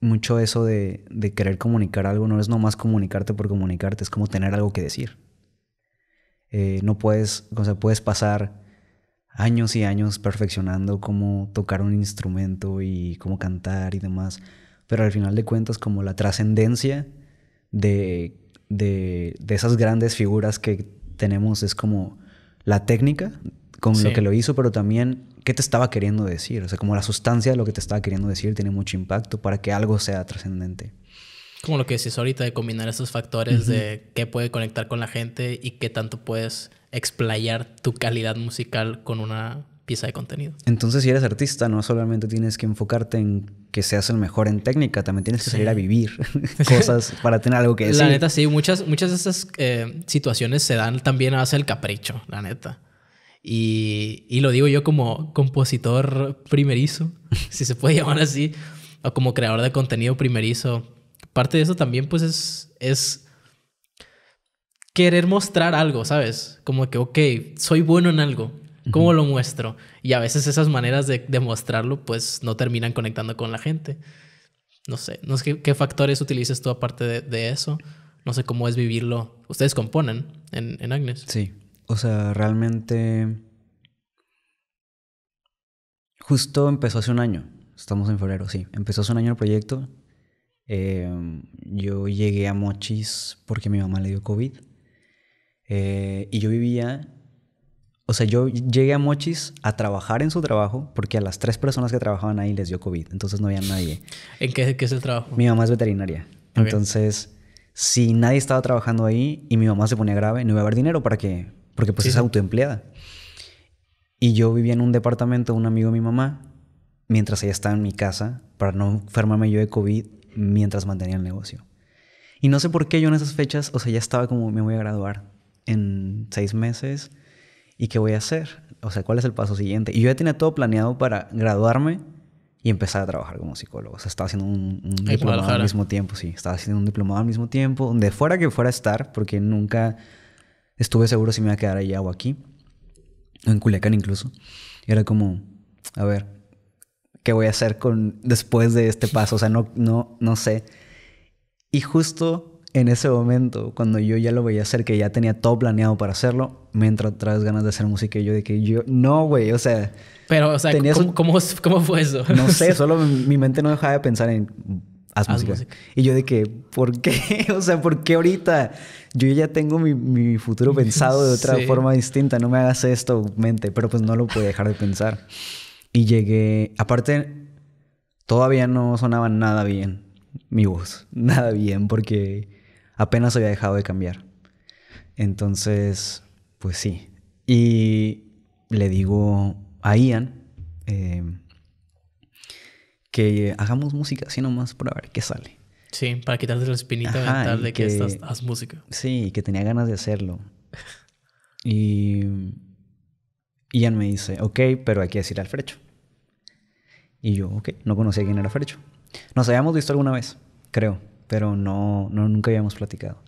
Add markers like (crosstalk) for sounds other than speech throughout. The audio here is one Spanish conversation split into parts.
mucho eso de, querer comunicar algo, no es nomás comunicarte por comunicarte, es como tener algo que decir. Eh, no puedes, o sea, puedes pasar años y años perfeccionando cómo tocar un instrumento y cómo cantar y demás, pero al final de cuentas como la trascendencia de, esas grandes figuras que tenemos es como la técnica con lo que lo hizo, pero también qué te estaba queriendo decir. O sea, como la sustancia de lo que te estaba queriendo decir tiene mucho impacto para que algo sea trascendente. Como lo que decís ahorita de combinar esos factores de qué puede conectar con la gente y qué tanto puedes explayar tu calidad musical con una pieza de contenido. Entonces, si eres artista, no solamente tienes que enfocarte en que seas el mejor en técnica, también tienes que salir a vivir (laughs) (laughs) cosas para tener algo que decir. La neta, sí, muchas, muchas de esas eh, situaciones se dan también a base del capricho, la neta. Y, lo digo yo como compositor primerizo, (laughs) si se puede llamar así, o como creador de contenido primerizo. Parte de eso también pues es, es querer mostrar algo, ¿sabes? Como que, ok, soy bueno en algo, ¿cómo lo muestro? Y a veces esas maneras de, mostrarlo pues no terminan conectando con la gente. No sé, no sé qué, factores utilizas tú aparte de, eso. No sé cómo es vivirlo. Ustedes componen en, en Agnes. Sí. O sea, realmente... Justo empezó hace un año. Estamos en febrero, sí. Empezó hace un año el proyecto. Em, yo llegué a Mochis porque mi mamá le dio COVID. Eh, y yo vivía, o sea, yo llegué a Mochis a trabajar en su trabajo porque a las tres personas que trabajaban ahí les dio COVID. Entonces no había nadie. ¿En qué, es el trabajo? Mi mamá es veterinaria. Entonces, si nadie estaba trabajando ahí y mi mamá se ponía grave, no iba a haber dinero para que porque pues es autoempleada. Y yo vivía en un departamento de un amigo de mi mamá, mientras ella estaba en mi casa, para no enfermarme yo de COVID, mientras mantenía el negocio. Y no sé por qué yo en esas fechas, o sea, ya estaba como, me voy a graduar en seis meses, ¿y qué voy a hacer? O sea, ¿cuál es el paso siguiente? Y yo ya tenía todo planeado para graduarme y empezar a trabajar como psicólogo. O sea, estaba haciendo un, un diplomado al mismo tiempo, sí. Estaba haciendo un diplomado al mismo tiempo, donde fuera que fuera a estar, porque nunca estuve seguro si me iba a quedar allá o aquí, o en Culiacán incluso. Era como, a ver, ¿qué voy a hacer con, después de este paso? O sea, no, no, no sé. Y justo en ese momento, cuando yo ya lo veía hacer, que ya tenía todo planeado para hacerlo, me entra otra vez ganas de hacer música y yo de que yo, no, güey, o sea... Pero, o sea, ¿cómo, ¿cómo, fue eso? No sé, (laughs) solo mi mente no dejaba de pensar en, y yo de que, ¿por qué? (laughs) o sea, ¿por qué ahorita? Yo ya tengo mi, futuro pensado de otra (laughs) forma distinta, no me hagas esto, mente, pero pues no lo puedo dejar de pensar. Y llegué, aparte, todavía no sonaba nada bien mi voz, (laughs) nada bien, porque apenas había dejado de cambiar. Entonces, pues sí. Y le digo a Ian, eh, que hagamos música así nomás para ver qué sale. Sí, para quitarte la espinita mental de que, haz música. Sí, que tenía ganas de hacerlo. Y Ian me dice, ok, pero hay que decir al Frecho. Y yo, ok, no conocía quién era Frecho. Nos habíamos visto alguna vez, creo, pero no, no nunca habíamos platicado.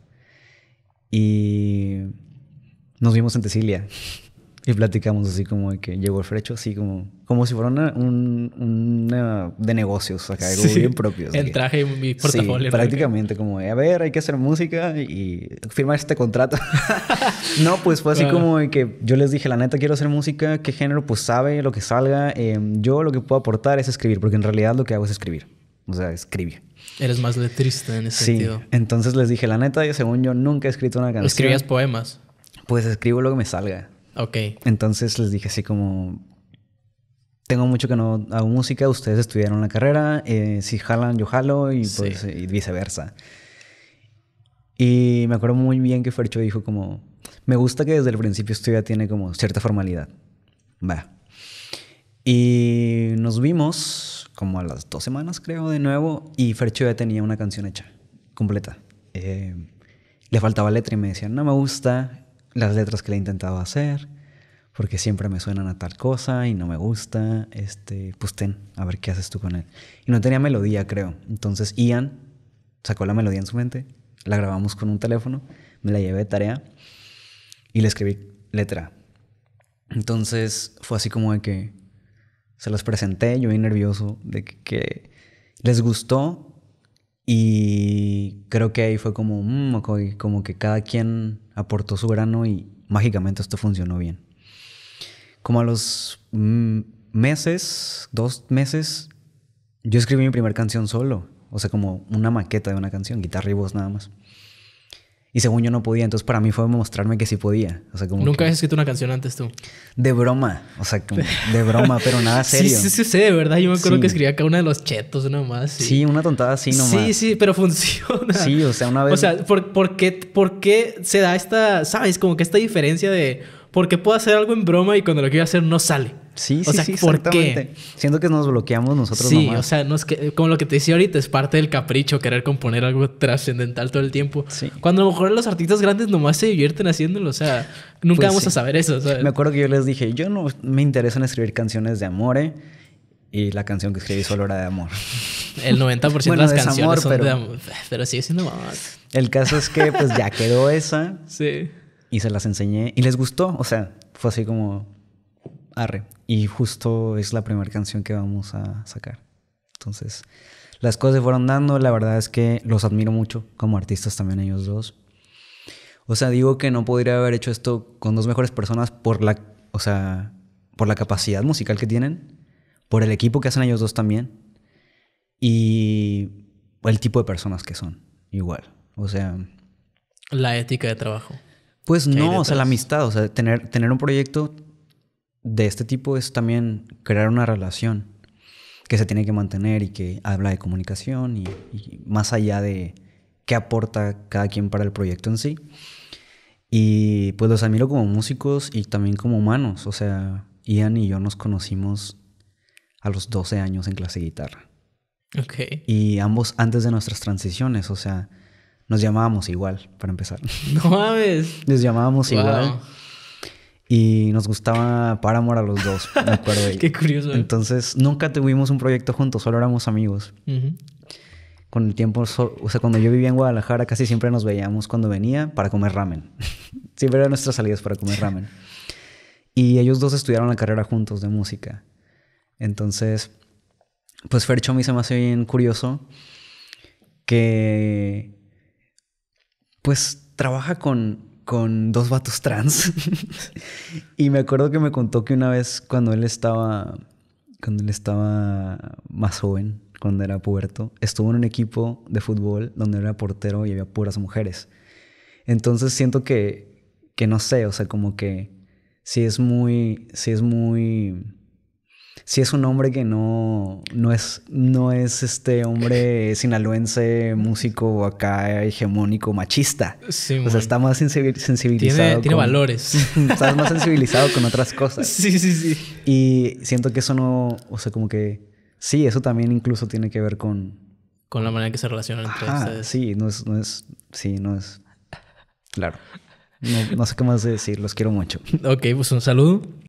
Y nos vimos en Tecilia. Y platicamos así como de que llegó el frecho, así como, como si fuera un, de negocios, acá, algo bien propio. El traje mi portafolio. prácticamente, como, a ver, hay que hacer música y firmar este contrato. (laughs) no, pues fue así como que yo les dije, la neta, quiero hacer música, qué género, pues sabe, lo que salga. Em, yo lo que puedo aportar es escribir, porque en realidad lo que hago es escribir. O sea, escribe. Eres más letrista en ese sí. sentido. Entonces les dije, la neta, según yo nunca he escrito una canción. ¿Escribías poemas? Pues escribo lo que me salga. Ok. Entonces les dije así como, tengo mucho que no hago música, ustedes estudiaron la carrera, eh, si jalan yo jalo pues, eh, y viceversa. Y me acuerdo muy bien que Fercho dijo como, me gusta que desde el principio esto ya tiene como cierta formalidad. Va. Y nos vimos como a las dos semanas, creo, de nuevo. Y Fercho ya tenía una canción hecha, completa. Eh, le faltaba letra y me decían, no me gusta las letras que le he intentado hacer, porque siempre me suenan a tal cosa y no me gusta, este, pues ten, a ver qué haces tú con él. Y no tenía melodía, creo. Entonces Ian sacó la melodía en su mente, la grabamos con un teléfono, me la llevé de tarea y le escribí letra. Entonces fue así como de que se las presenté, yo bien nervioso, de que les gustó y creo que ahí fue como, mm, como que cada quien aportó su grano y mágicamente esto funcionó bien. Como a los mm, meses, dos meses, yo escribí mi primera canción solo. O sea, como una maqueta de una canción, guitarra y voz nada más. Y según yo no podía, entonces para mí fue mostrarme que sí podía. O como ¿Nunca habías escrito una canción antes tú? De broma, o sea, de broma, pero nada (laughs) serio. Sí, sí, sí, de verdad. Yo me acuerdo que escribí acá una de los chetos nomás. Sí, sí una tontada así nomás. Sí, sí, pero funciona. Sí, o sea, una vez... O sea, ¿por, qué, ¿por qué se da esta, sabes, como que esta diferencia de... ¿Por qué puedo hacer algo en broma y cuando lo quiero hacer no sale? Sí, sí, sí, ¿por qué? Siento que nos bloqueamos nosotros Sí, o sea, no es que, como lo que te decía ahorita, es parte del capricho querer componer algo trascendental todo el tiempo. Sí. Cuando a lo mejor los artistas grandes nomás se divierten haciéndolo, o sea, (laughs) nunca pues vamos a saber eso. Me acuerdo que yo les dije, yo no me interesa en escribir canciones de eh, y la canción que escribí solo era de amor. (laughs) El 90% de las canciones son de amor, pero sigue siendo más. El caso es que pues ya quedó esa. Sí. Y se las enseñé y les gustó, o sea, fue así como arre. Y justo es la primera canción que vamos a sacar. Entonces, las cosas se fueron dando. La verdad es que los admiro mucho como artistas también ellos dos. O sea, digo que no podría haber hecho esto con dos mejores personas por la, o sea, por la capacidad musical que tienen, por el equipo que hacen ellos dos también y el tipo de personas que son, igual. O sea, la ética de trabajo. Pues no, o sea, la amistad, o sea, tener, tener un proyecto de este tipo es también crear una relación que se tiene que mantener y que habla de comunicación y, más allá de qué aporta cada quien para el proyecto en sí. Y pues los admiro como músicos y también como humanos. O sea, Ian y yo nos conocimos a los 12 años en clase de guitarra. Ok. Y ambos antes de nuestras transiciones, o sea, nos llamábamos igual, para empezar. No mames. (laughs) Nos llamábamos igual. Y nos gustaba amor a los dos, me (laughs) acuerdo. Qué curioso. ¿eh? Entonces, nunca tuvimos un proyecto juntos, solo éramos amigos. Con el tiempo, o sea, cuando yo vivía en Guadalajara, casi siempre nos veíamos cuando venía para comer ramen. (laughs) siempre eran nuestras salidas para comer ramen. Y ellos dos estudiaron la carrera juntos de música. Entonces, pues Fercho me se me hace bien curioso que, pues, trabaja con con dos vatos trans. y me acuerdo que me contó que una vez cuando él estaba cuando él estaba más joven, cuando era puerto estuvo en un equipo de fútbol donde era portero y había puras mujeres. Entonces siento que, que no sé, o sea, como que si es muy, si es muy si es un hombre que no, no, es, no es este hombre sinaloense, músico acá, hegemónico, machista. Sí, o sea, está más sensibilizado. Tiene, valores. (laughs) Está más sensibilizado con otras cosas. (laughs) Sí, sí, sí. Y siento que eso no, o sea, como que sí, eso también incluso tiene que ver con... Con la manera en que se relacionan entre Ajá, Sí, no es, sí, no es, claro. (laughs) No, no sé qué más decir, los quiero mucho. Ok, pues un saludo.